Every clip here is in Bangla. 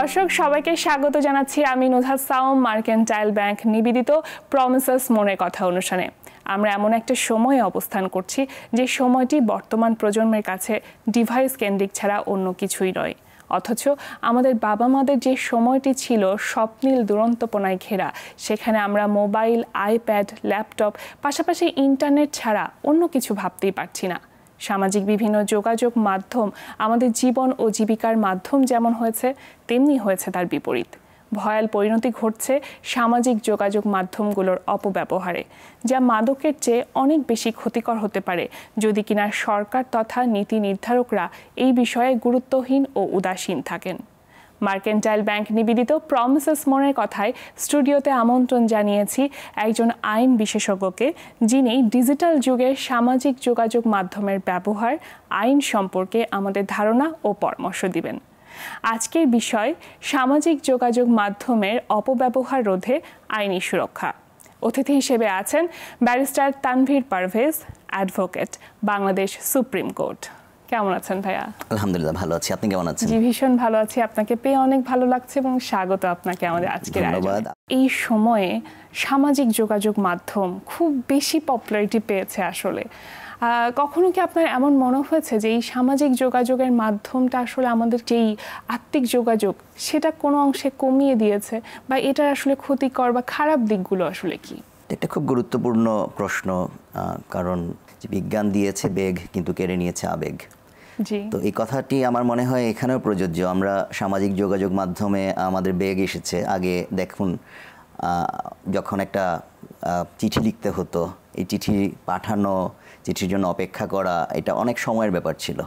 দর্শক সবাইকে স্বাগত জানাচ্ছি আমি নোধা সাউম মার্কেন্টাইল ব্যাংক নিবেদিত প্রমিসেস মনের কথা অনুষ্ঠানে আমরা এমন একটা সময়ে অবস্থান করছি যে সময়টি বর্তমান প্রজন্মের কাছে ডিভাইস কেন্দ্রিক ছাড়া অন্য কিছুই নয় অথচ আমাদের বাবা মাদের যে সময়টি ছিল স্বপ্নীল দুরন্তপনায় ঘেরা সেখানে আমরা মোবাইল আইপ্যাড ল্যাপটপ পাশাপাশি ইন্টারনেট ছাড়া অন্য কিছু ভাবতেই পারছি না সামাজিক বিভিন্ন যোগাযোগ মাধ্যম আমাদের জীবন ও জীবিকার মাধ্যম যেমন হয়েছে তেমনি হয়েছে তার বিপরীত ভয়াল পরিণতি ঘটছে সামাজিক যোগাযোগ মাধ্যমগুলোর অপব্যবহারে যা মাদকের চেয়ে অনেক বেশি ক্ষতিকর হতে পারে যদি কিনা সরকার তথা নীতি নির্ধারকরা এই বিষয়ে গুরুত্বহীন ও উদাসীন থাকেন মার্কেন্টাইল ব্যাংক নিবেদিত প্রমিসেস মনের কথায় স্টুডিওতে আমন্ত্রণ জানিয়েছি একজন আইন বিশেষজ্ঞকে যিনি ডিজিটাল যুগে সামাজিক যোগাযোগ মাধ্যমের ব্যবহার আইন সম্পর্কে আমাদের ধারণা ও পরামর্শ দিবেন আজকের বিষয় সামাজিক যোগাযোগ মাধ্যমের অপব্যবহার রোধে আইনি সুরক্ষা অতিথি হিসেবে আছেন barrister Tanvir Parvez advocate Bangladesh Supreme Court কেমন আছেন ভাইয়া আলহামদুলিল্লাহ ভালো আছি আপনি কেমন আছেন জি ভীষণ ভালো আছি আপনাকে পেয়ে অনেক ভালো লাগছে এবং স্বাগত আপনাকে আমাদের আজকের ধন্যবাদ এই সময়ে সামাজিক যোগাযোগ মাধ্যম খুব বেশি পপুলারিটি পেয়েছে আসলে কখনো কি আপনার এমন মনে হয়েছে যে এই সামাজিক যোগাযোগের মাধ্যমটা আসলে আমাদের যেই আত্মিক যোগাযোগ সেটা কোনো অংশে কমিয়ে দিয়েছে বা এটার আসলে ক্ষতিকর বা খারাপ দিকগুলো আসলে কি একটা খুব গুরুত্বপূর্ণ প্রশ্ন কারণ বিজ্ঞান দিয়েছে বেগ কিন্তু কেড়ে নিয়েছে আবেগ তো এই কথাটি আমার মনে হয় এখানেও প্রযোজ্য আমরা সামাজিক যোগাযোগ মাধ্যমে আমাদের বেগ এসেছে আগে দেখুন যখন একটা চিঠি লিখতে হতো এই চিঠি পাঠানো চিঠির জন্য অপেক্ষা করা এটা অনেক সময়ের ব্যাপার ছিল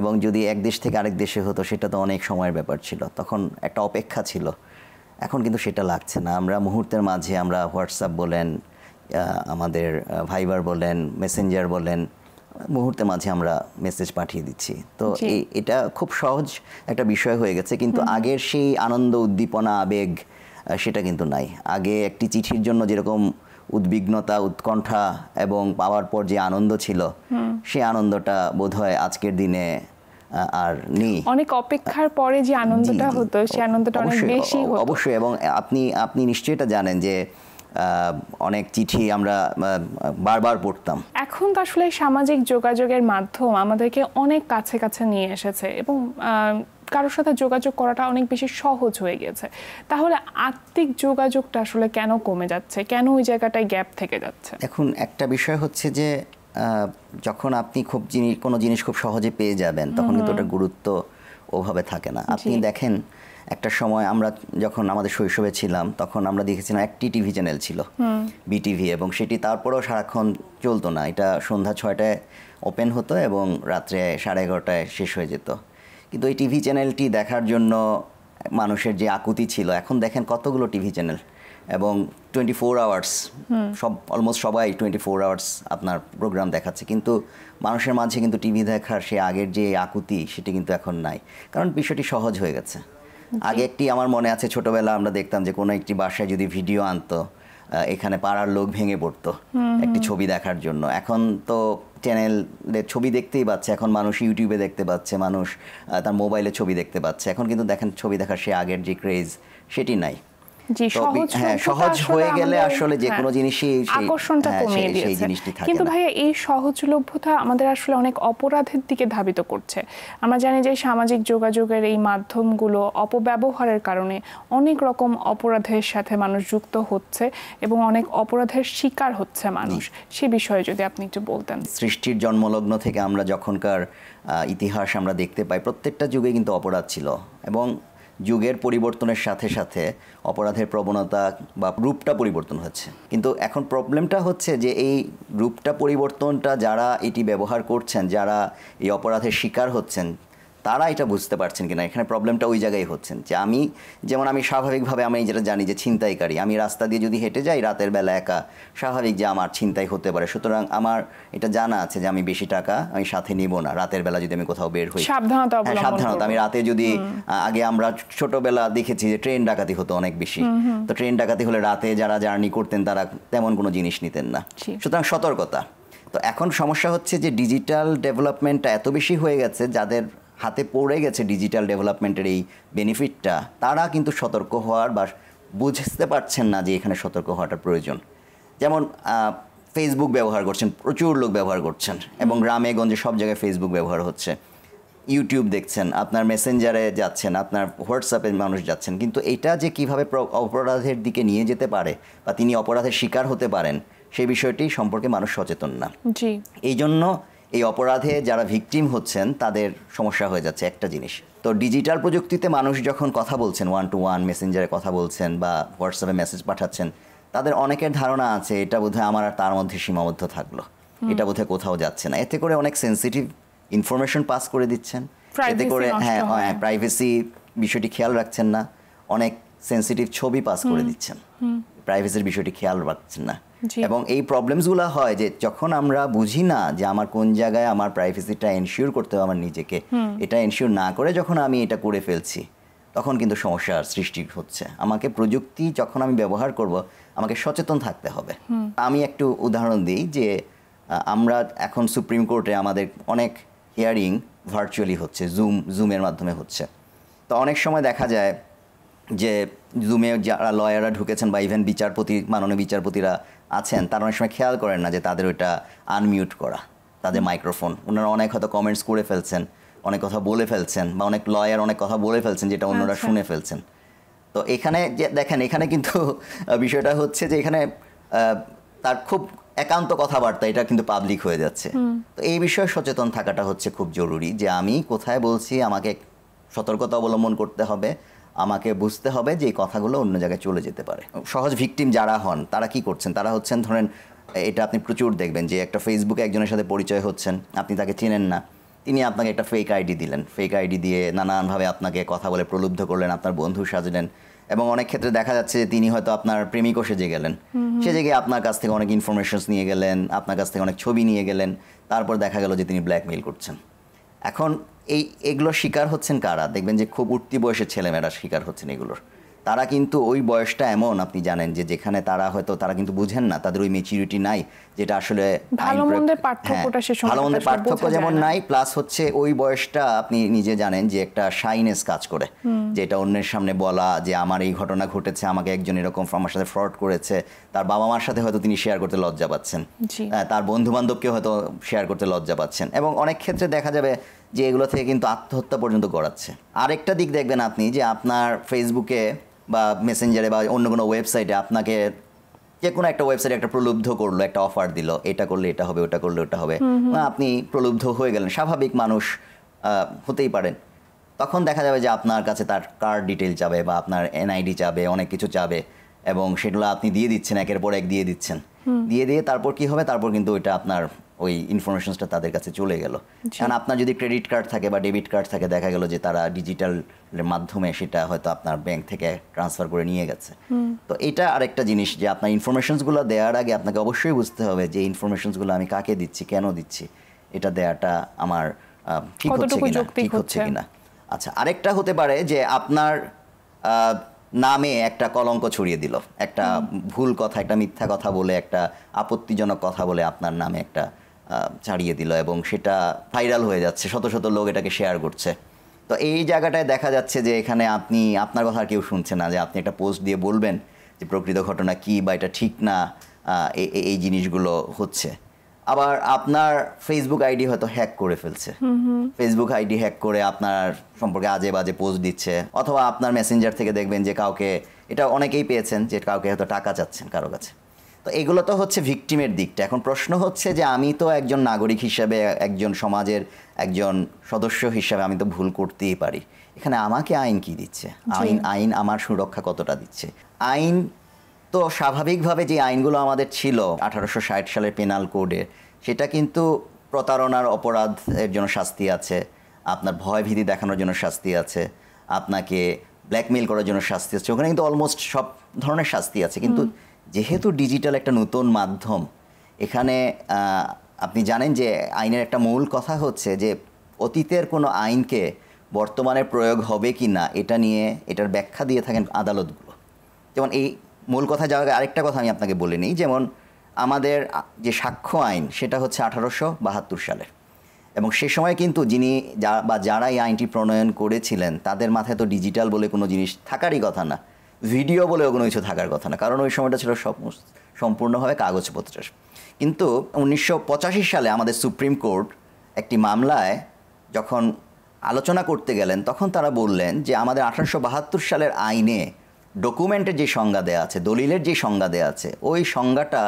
এবং যদি এক দেশ থেকে আরেক দেশে হতো সেটা তো অনেক সময়ের ব্যাপার ছিল তখন একটা অপেক্ষা ছিল এখন কিন্তু সেটা লাগছে না আমরা মুহূর্তের মাঝে আমরা হোয়াটসঅ্যাপ বলেন আমাদের ভাইবার বলেন মেসেঞ্জার বলেন মুহূর্তে মাঝে আমরা মেসেজ পাঠিয়ে দিচ্ছি তো এটা খুব সহজ একটা বিষয় হয়ে গেছে কিন্তু আগের সেই আনন্দ উদ্দীপনা আবেগ সেটা কিন্তু নাই আগে একটি চিঠির জন্য যেরকম উদ্বিগ্নতা উৎকণ্ঠা এবং পাওয়ার পর যে আনন্দ ছিল সেই আনন্দটা বোধহয় আজকের দিনে আর নেই অনেক অপেক্ষার পরে যে আনন্দটা হতো সেই আনন্দটা অনেক বেশি অবশ্যই এবং আপনি আপনি নিশ্চয়ই এটা জানেন যে অনেক চিঠি আমরা বারবার পড়তাম এখন তো আসলে সামাজিক যোগাযোগের মাধ্যম আমাদেরকে অনেক কাছে কাছে নিয়ে এসেছে এবং কারোর সাথে যোগাযোগ করাটা অনেক বেশি সহজ হয়ে গেছে তাহলে আত্মিক যোগাযোগটা আসলে কেন কমে যাচ্ছে কেন ওই জায়গাটায় গ্যাপ থেকে যাচ্ছে এখন একটা বিষয় হচ্ছে যে যখন আপনি খুব জিনিস কোনো জিনিস খুব সহজে পেয়ে যাবেন তখন কিন্তু ওটা গুরুত্ব ওভাবে থাকে না আপনি দেখেন একটা সময় আমরা যখন আমাদের শৈশবে ছিলাম তখন আমরা দেখেছিলাম একটি টিভি চ্যানেল ছিল বিটিভি এবং সেটি তারপরেও সারাক্ষণ চলতো না এটা সন্ধ্যা ছয়টায় ওপেন হতো এবং রাত্রে সাড়ে এগারোটায় শেষ হয়ে যেত কিন্তু এই টিভি চ্যানেলটি দেখার জন্য মানুষের যে আকুতি ছিল এখন দেখেন কতগুলো টিভি চ্যানেল এবং টোয়েন্টি ফোর আওয়ার্স সব অলমোস্ট সবাই টোয়েন্টি ফোর আওয়ার্স আপনার প্রোগ্রাম দেখাচ্ছে কিন্তু মানুষের মাঝে কিন্তু টিভি দেখার সে আগের যে আকুতি সেটি কিন্তু এখন নাই কারণ বিষয়টি সহজ হয়ে গেছে আচ্ছা। আগে একটি আমার মনে আছে ছোটবেলা আমরা দেখতাম যে কোনো একটি বাসায় যদি ভিডিও আনতো এখানে পাড়ার লোক ভেঙে পড়তো একটি ছবি দেখার জন্য এখন তো চ্যানেলে ছবি দেখতেই পাচ্ছে এখন মানুষ ইউটিউবে দেখতে পাচ্ছে মানুষ তার মোবাইলে ছবি দেখতে পাচ্ছে এখন কিন্তু দেখেন ছবি দেখার সে আগের যে ক্রেজ সেটি নাই সহজ হ্যাঁ, হয়ে গেলে আসলে যে হ্যাঁ, কোনো জিনিসই হ্যাঁ, কিন্তু ভাইয়া এই সহজলভ্যতা আমাদের আসলে অনেক অপরাধের দিকে ধাবিত করছে আমরা জানি যে সামাজিক যোগাযোগের এই মাধ্যমগুলো অপব্যবহারের কারণে অনেক রকম অপরাধের সাথে মানুষ যুক্ত হচ্ছে এবং অনেক অপরাধের শিকার হচ্ছে মানুষ সে বিষয়ে যদি আপনি একটু বলতেন সৃষ্টির জন্মলগ্ন থেকে আমরা যখনকার ইতিহাস আমরা দেখতে পাই প্রত্যেকটা যুগে কিন্তু অপরাধ ছিল এবং যুগের পরিবর্তনের সাথে সাথে অপরাধের প্রবণতা বা রূপটা পরিবর্তন হচ্ছে কিন্তু এখন প্রবলেমটা হচ্ছে যে এই রূপটা পরিবর্তনটা যারা এটি ব্যবহার করছেন যারা এই অপরাধের শিকার হচ্ছেন তারা এটা বুঝতে পারছেন কিনা এখানে প্রবলেমটা ওই জায়গায় হচ্ছেন যে আমি যেমন আমি স্বাভাবিকভাবে আমি যেটা জানি যে ছিনতাইকারী আমি রাস্তা দিয়ে যদি হেঁটে যাই রাতের বেলা একা স্বাভাবিক যে আমার ছিনতাই হতে পারে সুতরাং আমার এটা জানা আছে যে আমি বেশি টাকা আমি সাথে নিব না রাতের বেলা যদি আমি কোথাও বের হই সাবধানতা হ্যাঁ, সাবধানতা আমি রাতে যদি আগে আমরা ছোটবেলা দেখেছি যে ট্রেন ডাকাতি হতো অনেক বেশি তো ট্রেন ডাকাতি হলে রাতে যারা জার্নি করতেন তারা তেমন কোনো জিনিস নিতেন না সুতরাং সতর্কতা তো এখন সমস্যা হচ্ছে যে ডিজিটাল ডেভেলপমেন্টটা এত বেশি হয়ে গেছে যাদের হাতে পড়ে গেছে ডিজিটাল ডেভেলপমেন্টের এই বেনিফিটটা তারা কিন্তু সতর্ক হওয়ার বা বুঝতে পারছেন না যে এখানে সতর্ক হওয়াটা প্রয়োজন যেমন ফেসবুক ব্যবহার করছেন প্রচুর লোক ব্যবহার করছেন এবং গ্রামে গঞ্জে সব জায়গায় ফেসবুক ব্যবহার হচ্ছে ইউটিউব দেখছেন আপনার মেসেঞ্জারে যাচ্ছেন আপনার হোয়াটসঅ্যাপে মানুষ যাচ্ছেন কিন্তু এটা যে কিভাবে অপরাধের দিকে নিয়ে যেতে পারে বা তিনি অপরাধের শিকার হতে পারেন সেই বিষয়টি সম্পর্কে মানুষ সচেতন না এই জন্য এই অপরাধে যারা ভিকটিম হচ্ছেন তাদের সমস্যা হয়ে যাচ্ছে একটা জিনিস তো ডিজিটাল প্রযুক্তিতে মানুষ যখন কথা বলছেন ওয়ান টু ওয়ান মেসেঞ্জারে কথা বলছেন বা হোয়াটসঅ্যাপে মেসেজ পাঠাচ্ছেন তাদের অনেকের ধারণা আছে এটা বোধহয় আমার আর তার মধ্যে সীমাবদ্ধ থাকলো এটা বোধহয় কোথাও যাচ্ছে না এতে করে অনেক সেন্সিটিভ ইনফরমেশন পাস করে দিচ্ছেন এতে করে হ্যাঁ হ্যাঁ প্রাইভেসি বিষয়টি খেয়াল রাখছেন না অনেক সেন্সিটিভ ছবি পাস করে দিচ্ছেন প্রাইভেসির বিষয়টি খেয়াল রাখছেন না এবং এই প্রবলেমসগুলো হয় যে যখন আমরা বুঝি না যে আমার কোন জায়গায় আমার প্রাইভেসিটা এনশিওর করতে হবে আমার নিজেকে এটা এনশিওর না করে যখন আমি এটা করে ফেলছি তখন কিন্তু সমস্যার সৃষ্টি হচ্ছে আমাকে প্রযুক্তি যখন আমি ব্যবহার করব আমাকে সচেতন থাকতে হবে আমি একটু উদাহরণ দিই যে আমরা এখন সুপ্রিম কোর্টে আমাদের অনেক হিয়ারিং ভার্চুয়ালি হচ্ছে জুম জুমের মাধ্যমে হচ্ছে তো অনেক সময় দেখা যায় যে জুমে যারা লয়াররা ঢুকেছেন বা ইভেন বিচারপতি মাননীয় বিচারপতিরা আছেন তারা অনেক সময় খেয়াল করেন না যে তাদের ওইটা আনমিউট করা তাদের মাইক্রোফোন ওনারা অনেক হয়তো কমেন্টস করে ফেলছেন অনেক কথা বলে ফেলছেন বা অনেক লয়ার অনেক কথা বলে ফেলছেন যেটা অন্যরা আচ্ছা। শুনে ফেলছেন তো এখানে যে দেখেন এখানে কিন্তু বিষয়টা হচ্ছে যে এখানে তার খুব একান্ত কথাবার্তা এটা কিন্তু পাবলিক হয়ে যাচ্ছে তো এই বিষয়ে সচেতন থাকাটা হচ্ছে খুব জরুরি যে আমি কোথায় বলছি আমাকে সতর্কতা অবলম্বন করতে হবে আমাকে বুঝতে হবে যে এই কথাগুলো অন্য জায়গায় চলে যেতে পারে সহজ ভিকটিম যারা হন তারা কি করছেন তারা হচ্ছেন ধরেন এটা আপনি প্রচুর দেখবেন যে একটা ফেসবুকে একজনের সাথে পরিচয় হচ্ছেন আপনি তাকে চেনেন না তিনি আপনাকে একটা ফেক আইডি দিলেন ফেক আইডি দিয়ে নানানভাবে আপনাকে কথা বলে প্রলুব্ধ করলেন আপনার বন্ধু সাজলেন এবং অনেক ক্ষেত্রে দেখা যাচ্ছে যে তিনি হয়তো আপনার প্রেমিকও সেজে গেলেন সেজে গিয়ে আপনার কাছ থেকে অনেক ইনফরমেশনস নিয়ে গেলেন আপনার কাছ থেকে অনেক ছবি নিয়ে গেলেন তারপর দেখা গেল যে তিনি ব্ল্যাকমেইল করছেন এখন এই এগুলো শিকার হচ্ছেন কারা দেখবেন যে খুব উঠতি বয়সের ছেলেমেয়েরা শিকার হচ্ছেন এগুলোর তারা কিন্তু ওই বয়সটা এমন আপনি জানেন যে যেখানে তারা হয়তো তারা কিন্তু বুঝেন না তাদের ওই মেচিউরিটি নাই যেটা আসলে ভালো মন্দের হ্যাঁ, পার্থক্য যেমন নাই প্লাস হচ্ছে ওই বয়সটা আপনি নিজে জানেন যে একটা সাইনেস কাজ করে যেটা অন্যের সামনে বলা যে আমার এই ঘটনা ঘটেছে আমাকে একজন এরকম আমার সাথে ফ্রড করেছে তার বাবা মার সাথে হয়তো তিনি শেয়ার করতে লজ্জা পাচ্ছেন হ্যাঁ, তার বন্ধু বান্ধবকে হয়তো শেয়ার করতে লজ্জা পাচ্ছেন এবং অনেক ক্ষেত্রে দেখা যাবে যে এগুলো থেকে কিন্তু আত্মহত্যা পর্যন্ত গড়াচ্ছে আরেকটা দিক দেখবেন আপনি যে আপনার ফেসবুকে বা মেসেঞ্জারে বা অন্য কোনো ওয়েবসাইটে আপনাকে যে কোনো একটা ওয়েবসাইটে একটা প্রলুব্ধ করলো একটা অফার দিল এটা করলে এটা হবে ওটা করলে ওটা হবে আপনি প্রলুব্ধ হয়ে গেলেন স্বাভাবিক মানুষ হতেই পারেন তখন দেখা যাবে যে আপনার কাছে তার কার্ড ডিটেল যাবে বা আপনার এনআইডি যাবে অনেক কিছু যাবে এবং সেগুলো আপনি দিয়ে দিচ্ছেন একের পর এক দিয়ে দিচ্ছেন দিয়ে দিয়ে তারপর কি হবে তারপর কিন্তু ওইটা আপনার ওই ইনফরমেশনসটা তাদের কাছে চলে গেল কারণ আপনার যদি ক্রেডিট কার্ড থাকে বা ডেবিট কার্ড থাকে দেখা গেল যে তারা ডিজিটালের মাধ্যমে সেটা হয়তো আপনার ব্যাংক থেকে ট্রান্সফার করে নিয়ে গেছে তো এটা আরেকটা জিনিস যে আপনার ইনফরমেশনসগুলো দেওয়ার আগে আপনাকে অবশ্যই বুঝতে হবে যে ইনফরমেশনসগুলো আমি কাকে দিচ্ছি কেন দিচ্ছি এটা দেয়াটা আমার ঠিক হচ্ছে কিনা ঠিক হচ্ছে কিনা আচ্ছা আরেকটা হতে পারে যে আপনার নামে একটা কলঙ্ক ছড়িয়ে দিল একটা ভুল কথা একটা মিথ্যা কথা বলে একটা আপত্তিজনক কথা বলে আপনার নামে একটা ছাড়িয়ে দিল এবং সেটা ভাইরাল হয়ে যাচ্ছে শত শত লোক এটাকে শেয়ার করছে তো এই জায়গাটায় দেখা যাচ্ছে যে এখানে আপনি আপনার কথা কেউ শুনছে না যে আপনি একটা পোস্ট দিয়ে বলবেন যে প্রকৃত ঘটনা কি বা এটা ঠিক না এই জিনিসগুলো হচ্ছে আবার আপনার ফেসবুক আইডি হয়তো হ্যাক করে ফেলছে ফেসবুক আইডি হ্যাক করে আপনার সম্পর্কে আজে বাজে পোস্ট দিচ্ছে অথবা আপনার মেসেঞ্জার থেকে দেখবেন যে কাউকে এটা অনেকেই পেয়েছেন যে কাউকে হয়তো টাকা চাচ্ছেন কারো কাছে তো এগুলো তো হচ্ছে ভিকটিমের দিকটা এখন প্রশ্ন হচ্ছে যে আমি তো একজন নাগরিক হিসাবে একজন সমাজের একজন সদস্য হিসাবে আমি তো ভুল করতেই পারি এখানে আমাকে আইন কি দিচ্ছে আইন আইন আমার সুরক্ষা কতটা দিচ্ছে আইন তো স্বাভাবিকভাবে যে আইনগুলো আমাদের ছিল আঠারোশো ষাট সালের পেনাল কোডের সেটা কিন্তু প্রতারণার অপরাধ এর জন্য শাস্তি আছে আপনার ভয়ভীতি দেখানোর জন্য শাস্তি আছে আপনাকে ব্ল্যাকমেল করার জন্য শাস্তি আছে ওখানে কিন্তু অলমোস্ট সব ধরনের শাস্তি আছে কিন্তু যেহেতু ডিজিটাল একটা নতুন মাধ্যম এখানে আপনি জানেন যে আইনের একটা মূল কথা হচ্ছে যে অতীতের কোনো আইনকে বর্তমানে প্রয়োগ হবে কি না এটা নিয়ে এটার ব্যাখ্যা দিয়ে থাকেন আদালতগুলো যেমন এই মূল কথা যাওয়ার আরেকটা কথা আমি আপনাকে বলে নিই যেমন আমাদের যে সাক্ষ্য আইন সেটা হচ্ছে আঠারোশো বাহাত্তর সালের এবং সে সময় কিন্তু যিনি যা বা যারা এই আইনটি প্রণয়ন করেছিলেন তাদের মাথায় তো ডিজিটাল বলে কোনো জিনিস থাকারই কথা না ভিডিও বলে কোনো কিছু থাকার কথা না কারণ ওই সময়টা ছিল সম্পূর্ণভাবে কাগজপত্রের কিন্তু উনিশশো সালে আমাদের সুপ্রিম কোর্ট একটি মামলায় যখন আলোচনা করতে গেলেন তখন তারা বললেন যে আমাদের আঠারোশো সালের আইনে ডকুমেন্টের যে সংজ্ঞা দেওয়া আছে দলিলের যে সংজ্ঞা দেওয়া আছে ওই সংজ্ঞাটা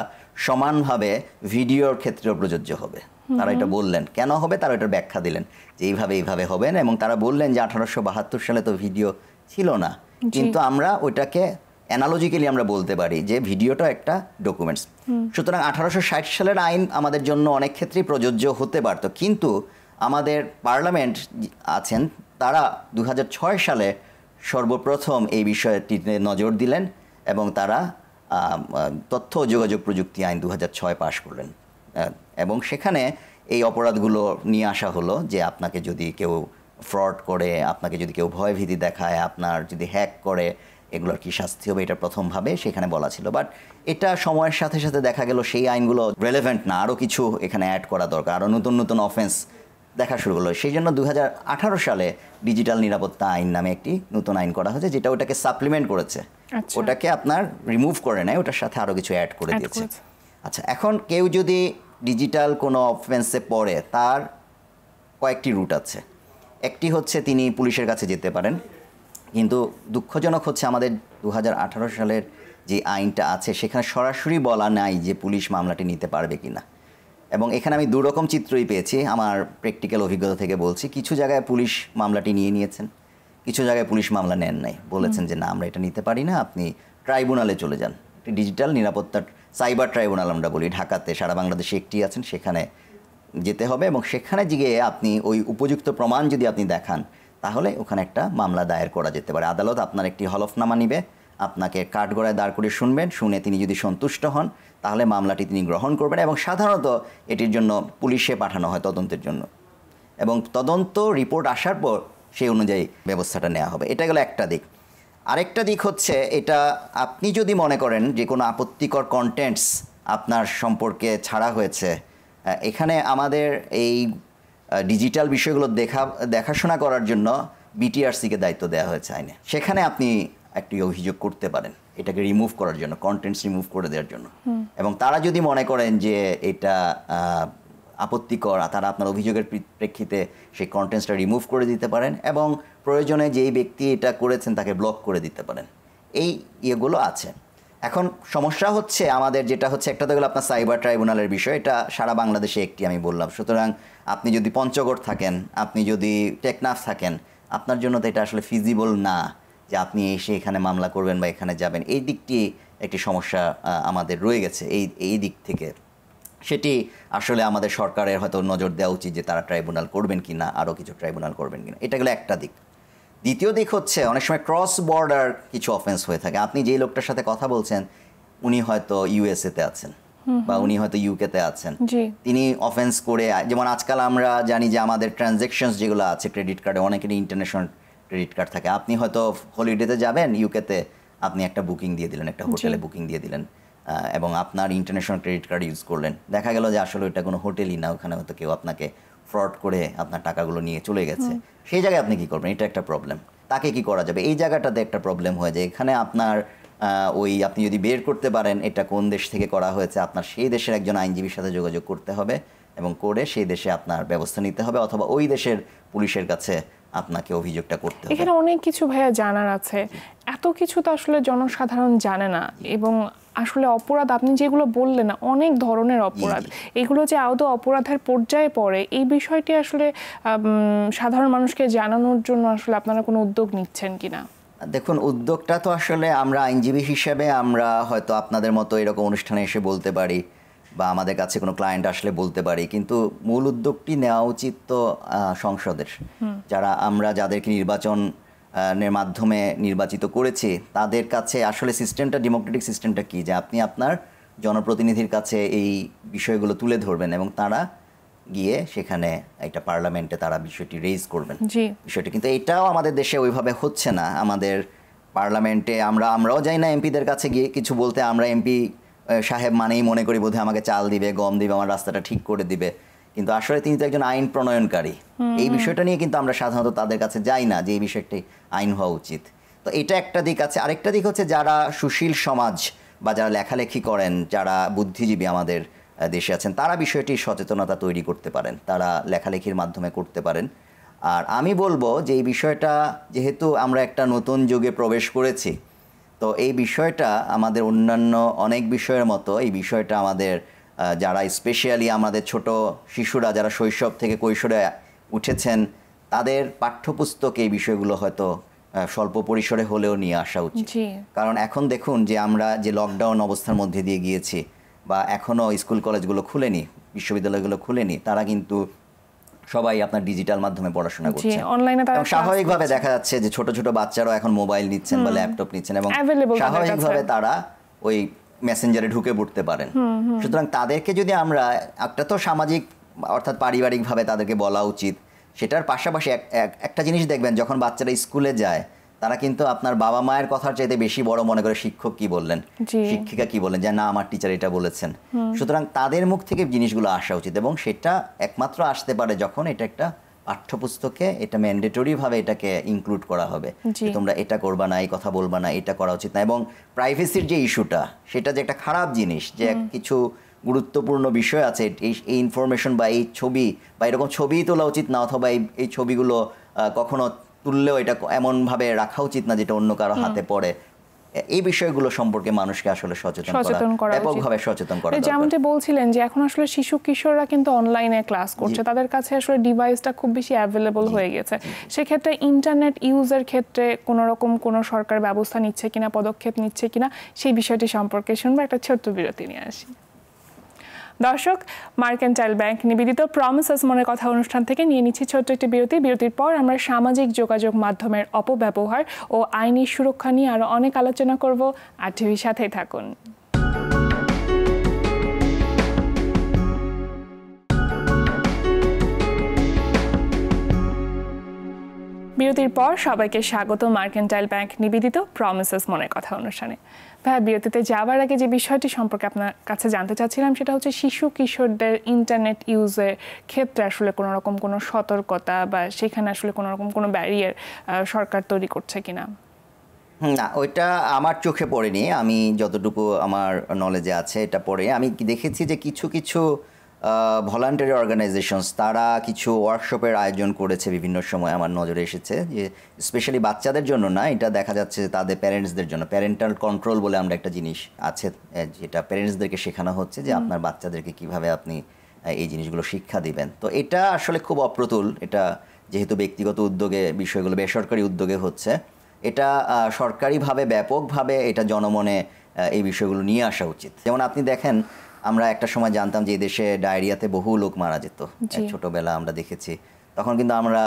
সমানভাবে ভিডিওর ক্ষেত্রেও প্রযোজ্য হবে তারা এটা বললেন কেন হবে তারা এটার ব্যাখ্যা দিলেন যে এইভাবে এইভাবে হবেন এবং তারা বললেন যে আঠারোশো সালে তো ভিডিও ছিল না কিন্তু আমরা ওইটাকে অ্যানালজিক্যালি আমরা বলতে পারি যে ভিডিওটা একটা ডকুমেন্টস সুতরাং আঠারোশো ষাট সালের আইন আমাদের জন্য অনেক ক্ষেত্রেই প্রযোজ্য হতে পারত কিন্তু আমাদের পার্লামেন্ট আছেন তারা দু সালে সর্বপ্রথম এই বিষয়টিতে নজর দিলেন এবং তারা তথ্য যোগাযোগ প্রযুক্তি আইন দু পাশ করলেন এবং সেখানে এই অপরাধগুলো নিয়ে আসা হলো যে আপনাকে যদি কেউ ফ্রড করে আপনাকে যদি কেউ ভয়ভীতি দেখায় আপনার যদি হ্যাক করে এগুলোর কি শাস্তি হবে এটা প্রথমভাবে সেখানে বলা ছিল বাট এটা সময়ের সাথে সাথে দেখা গেল সেই আইনগুলো রেলেভেন্ট না আরও কিছু এখানে অ্যাড করা দরকার আরও নতুন নতুন অফেন্স দেখা শুরু করলো সেই জন্য দু সালে ডিজিটাল নিরাপত্তা আইন নামে একটি নতুন আইন করা হয়েছে যেটা ওটাকে সাপ্লিমেন্ট করেছে আচ্ছা। ওটাকে আপনার রিমুভ করে নেয় ওটার সাথে আরও কিছু অ্যাড করে দিয়েছে আচ্ছা এখন কেউ যদি ডিজিটাল কোনো অফেন্সে পড়ে তার কয়েকটি রুট আছে একটি হচ্ছে তিনি পুলিশের কাছে যেতে পারেন কিন্তু দুঃখজনক হচ্ছে আমাদের দু সালের যে আইনটা আছে সেখানে সরাসরি বলা নাই যে পুলিশ মামলাটি নিতে পারবে কি না এবং এখানে আমি দুরকম চিত্রই পেয়েছি আমার প্র্যাকটিক্যাল অভিজ্ঞতা থেকে বলছি কিছু জায়গায় পুলিশ মামলাটি নিয়ে নিয়েছেন কিছু জায়গায় পুলিশ মামলা নেন নাই বলেছেন যে না আমরা এটা নিতে পারি না আপনি ট্রাইব্যুনালে চলে যান ডিজিটাল নিরাপত্তার সাইবার ট্রাইব্যুনাল আমরা বলি ঢাকাতে সারা বাংলাদেশে একটি আছেন সেখানে যেতে হবে এবং সেখানে গিয়ে আপনি ওই উপযুক্ত প্রমাণ যদি আপনি দেখান তাহলে ওখানে একটা মামলা দায়ের করা যেতে পারে আদালত আপনার একটি হলফনামা নিবে আপনাকে কাঠগড়ায় দাঁড় করে শুনবেন শুনে তিনি যদি সন্তুষ্ট হন তাহলে মামলাটি তিনি গ্রহণ করবেন এবং সাধারণত এটির জন্য পুলিশে পাঠানো হয় তদন্তের জন্য এবং তদন্ত রিপোর্ট আসার পর সেই অনুযায়ী ব্যবস্থাটা নেওয়া হবে এটা গেল একটা দিক আরেকটা দিক হচ্ছে এটা আপনি যদি মনে করেন যে কোনো আপত্তিকর কন্টেন্টস আপনার সম্পর্কে ছাড়া হয়েছে এখানে আমাদের এই ডিজিটাল বিষয়গুলো দেখা দেখাশোনা করার জন্য বিটিআরসিকে দায়িত্ব দেওয়া হয়েছে আইনে সেখানে আপনি একটি অভিযোগ করতে পারেন এটাকে রিমুভ করার জন্য কন্টেন্টস রিমুভ করে দেওয়ার জন্য এবং তারা যদি মনে করেন যে এটা আপত্তিকর তারা আপনার অভিযোগের প্রেক্ষিতে সেই কন্টেন্টসটা রিমুভ করে দিতে পারেন এবং প্রয়োজনে যেই ব্যক্তি এটা করেছেন তাকে ব্লক করে দিতে পারেন এই ইয়েগুলো আছে এখন সমস্যা হচ্ছে আমাদের যেটা হচ্ছে একটা তো গেলো আপনার সাইবার ট্রাইব্যুনালের বিষয় এটা সারা বাংলাদেশে একটি আমি বললাম সুতরাং আপনি যদি পঞ্চগড় থাকেন আপনি যদি টেকনাফ থাকেন আপনার জন্য তো এটা আসলে ফিজিবল না যে আপনি এসে এখানে মামলা করবেন বা এখানে যাবেন এই দিকটি একটি সমস্যা আমাদের রয়ে গেছে এই এই দিক থেকে সেটি আসলে আমাদের সরকারের হয়তো নজর দেওয়া উচিত যে তারা ট্রাইব্যুনাল করবেন কি না আরও কিছু ট্রাইব্যুনাল করবেন কি না এটা গেলো একটা দিক দ্বিতীয় দিক হচ্ছে অনেক সময় ক্রস বর্ডার কিছু অফেন্স হয়ে থাকে আপনি যেই লোকটার সাথে কথা বলছেন উনি হয়তো তে আছেন বা উনি হয়তো তে আছেন তিনি অফেন্স করে যেমন আজকাল আমরা জানি যে আমাদের ট্রানজেকশন যেগুলো আছে ক্রেডিট কার্ডে অনেকেরই ইন্টারন্যাশনাল ক্রেডিট কার্ড থাকে আপনি হয়তো হলিডেতে যাবেন ইউকেতে আপনি একটা বুকিং দিয়ে দিলেন একটা হোটেলে বুকিং দিয়ে দিলেন এবং আপনার ইন্টারন্যাশনাল ক্রেডিট কার্ড ইউজ করলেন দেখা গেল যে আসলে ওইটা কোনো হোটেলই না ওখানে হয়তো কেউ আপনাকে ফ্রড করে আপনার টাকাগুলো নিয়ে চলে গেছে সেই জায়গায় আপনি কি করবেন এটা একটা প্রবলেম তাকে কি করা যাবে এই জায়গাটাতে একটা প্রবলেম হয়ে যায় এখানে আপনার ওই আপনি যদি বের করতে পারেন এটা কোন দেশ থেকে করা হয়েছে আপনার সেই দেশের একজন আইনজীবীর সাথে যোগাযোগ করতে হবে এবং করে সেই দেশে আপনার ব্যবস্থা নিতে হবে অথবা ওই দেশের পুলিশের কাছে আপনাকে অভিযোগটা করতে হবে এখানে অনেক কিছু ভাইয়া জানার আছে এত কিছু তো আসলে জনসাধারণ জানে না এবং আসলে অপরাধ আপনি যেগুলো বললেন অনেক ধরনের অপরাধ এগুলো যে আদৌ অপরাধের পর্যায়ে পড়ে এই বিষয়টি আসলে সাধারণ মানুষকে জানানোর জন্য আসলে আপনারা কোনো উদ্যোগ নিচ্ছেন কিনা দেখুন উদ্যোগটা তো আসলে আমরা আইনজীবী হিসেবে আমরা হয়তো আপনাদের মতো এরকম অনুষ্ঠানে এসে বলতে পারি বা আমাদের কাছে কোনো ক্লায়েন্ট আসলে বলতে পারি কিন্তু মূল উদ্যোগটি নেওয়া উচিত তো সংসদের যারা আমরা যাদেরকে নির্বাচন এর মাধ্যমে নির্বাচিত করেছি তাদের কাছে আসলে সিস্টেমটা ডেমোক্রেটিক সিস্টেমটা কি যে আপনি আপনার জনপ্রতিনিধির কাছে এই বিষয়গুলো তুলে ধরবেন এবং তারা গিয়ে সেখানে একটা পার্লামেন্টে তারা বিষয়টি রেজ করবেন বিষয়টি কিন্তু এটাও আমাদের দেশে ওইভাবে হচ্ছে না আমাদের পার্লামেন্টে আমরা আমরাও যাই না এমপিদের কাছে গিয়ে কিছু বলতে আমরা এমপি সাহেব মানেই মনে করি বোধহয় আমাকে চাল দিবে গম দিবে আমার রাস্তাটা ঠিক করে দিবে কিন্তু আসলে তিনি তো একজন আইন প্রণয়নকারী এই বিষয়টা নিয়ে কিন্তু আমরা সাধারণত তাদের কাছে যাই না যে এই বিষয়টি আইন হওয়া উচিত তো এটা একটা দিক আছে আরেকটা দিক হচ্ছে যারা সুশীল সমাজ বা যারা লেখালেখি করেন যারা বুদ্ধিজীবী আমাদের দেশে আছেন তারা বিষয়টি সচেতনতা তৈরি করতে পারেন তারা লেখালেখির মাধ্যমে করতে পারেন আর আমি বলবো যে এই বিষয়টা যেহেতু আমরা একটা নতুন যুগে প্রবেশ করেছি তো এই বিষয়টা আমাদের অন্যান্য অনেক বিষয়ের মতো এই বিষয়টা আমাদের যারা স্পেশালি আমাদের ছোট শিশুরা যারা শৈশব থেকে কৈশোরে উঠেছেন তাদের পাঠ্যপুস্তকে এই বিষয়গুলো হয়তো স্বল্প পরিসরে হলেও নিয়ে আসা উচিত কারণ এখন দেখুন যে আমরা যে লকডাউন অবস্থার মধ্যে দিয়ে গিয়েছি বা এখনও স্কুল কলেজগুলো খুলেনি বিশ্ববিদ্যালয়গুলো খুলেনি তারা কিন্তু সবাই আপনার ডিজিটাল মাধ্যমে পড়াশোনা করছে অনলাইনে তারা স্বাভাবিকভাবে দেখা যাচ্ছে যে ছোট ছোট বাচ্চারাও এখন মোবাইল নিচ্ছেন বা ল্যাপটপ নিচ্ছেন এবং স্বাভাবিকভাবে তারা ওই মেসেঞ্জারে ঢুকে পড়তে পারেন সুতরাং তাদেরকে যদি আমরা একটা তো সামাজিক অর্থাৎ পারিবারিকভাবে তাদেরকে বলা উচিত সেটার পাশাপাশি একটা জিনিস দেখবেন যখন বাচ্চারা স্কুলে যায় তারা কিন্তু আপনার বাবা মায়ের কথার চাইতে বেশি বড় মনে করে শিক্ষক কি বললেন শিক্ষিকা কি বললেন যে না আমার টিচার এটা বলেছেন সুতরাং তাদের মুখ থেকে জিনিসগুলো আসা উচিত এবং সেটা একমাত্র আসতে পারে যখন এটা একটা পাঠ্যপুস্তকে এটা ম্যান্ডেটরি ভাবে এটাকে ইনক্লুড করা হবে তোমরা এটা করবা না এই কথা বলবা না এটা করা উচিত না এবং প্রাইভেসির যে ইস্যুটা সেটা যে একটা খারাপ জিনিস যে কিছু গুরুত্বপূর্ণ বিষয় আছে এই ইনফরমেশন বা এই ছবি বা এরকম ছবিই তোলা উচিত না অথবা এই ছবিগুলো কখনো তুললেও এটা এমনভাবে রাখা উচিত না যেটা অন্য কারো হাতে পড়ে এই বিষয়গুলো সম্পর্কে মানুষকে আসলে সচেতন করা ব্যাপকভাবে সচেতন করা যেমনটি বলছিলেন যে এখন আসলে শিশু কিশোররা কিন্তু অনলাইনে ক্লাস করছে তাদের কাছে আসলে ডিভাইসটা খুব বেশি অ্যাভেলেবল হয়ে গেছে সেক্ষেত্রে ইন্টারনেট ইউজের ক্ষেত্রে কোনো রকম কোনো সরকার ব্যবস্থা নিচ্ছে কিনা পদক্ষেপ নিচ্ছে কিনা সেই বিষয়টি সম্পর্কে শুনবো একটা ছোট্ট বিরতি নিয়ে আসি দর্শক মার্কেন্টাইল ব্যাংক নিবেদিত প্রমিসেস মনের কথা অনুষ্ঠান থেকে নিয়ে নিচ্ছি ছোট্ট একটি বিরতি বিরতির পর আমরা সামাজিক যোগাযোগ মাধ্যমের অপব্যবহার ও আইনি সুরক্ষা নিয়ে আরও অনেক আলোচনা করব আর টিভির সাথেই থাকুন বিরতির পর সবাইকে স্বাগত মার্কেন্টাইল ব্যাংক নিবেদিত প্রমিসেস মনের কথা অনুষ্ঠানে ভাই বিরতিতে যাওয়ার আগে যে বিষয়টি সম্পর্কে আপনার কাছে জানতে চাচ্ছিলাম সেটা হচ্ছে শিশু কিশোরদের ইন্টারনেট ইউজের ক্ষেত্রে আসলে কোনো রকম কোনো সতর্কতা বা সেখানে আসলে কোনো রকম কোনো ব্যারিয়ার সরকার তৈরি করছে কিনা না ওইটা আমার চোখে পড়েনি আমি যতটুকু আমার নলেজে আছে এটা পড়ে আমি দেখেছি যে কিছু কিছু ভলান্টারি অর্গানাইজেশনস তারা কিছু ওয়ার্কশপের আয়োজন করেছে বিভিন্ন সময় আমার নজরে এসেছে যে স্পেশালি বাচ্চাদের জন্য না এটা দেখা যাচ্ছে তাদের প্যারেন্টসদের জন্য প্যারেন্টাল কন্ট্রোল বলে আমরা একটা জিনিস আছে যেটা প্যারেন্টসদেরকে শেখানো হচ্ছে যে আপনার বাচ্চাদেরকে কিভাবে আপনি এই জিনিসগুলো শিক্ষা দিবেন তো এটা আসলে খুব অপ্রতুল এটা যেহেতু ব্যক্তিগত উদ্যোগে বিষয়গুলো বেসরকারি উদ্যোগে হচ্ছে এটা সরকারিভাবে ব্যাপকভাবে এটা জনমনে এই বিষয়গুলো নিয়ে আসা উচিত যেমন আপনি দেখেন আমরা একটা সময় জানতাম যে দেশে ডায়রিয়াতে বহু লোক মারা যেত ছোটবেলা আমরা দেখেছি তখন কিন্তু আমরা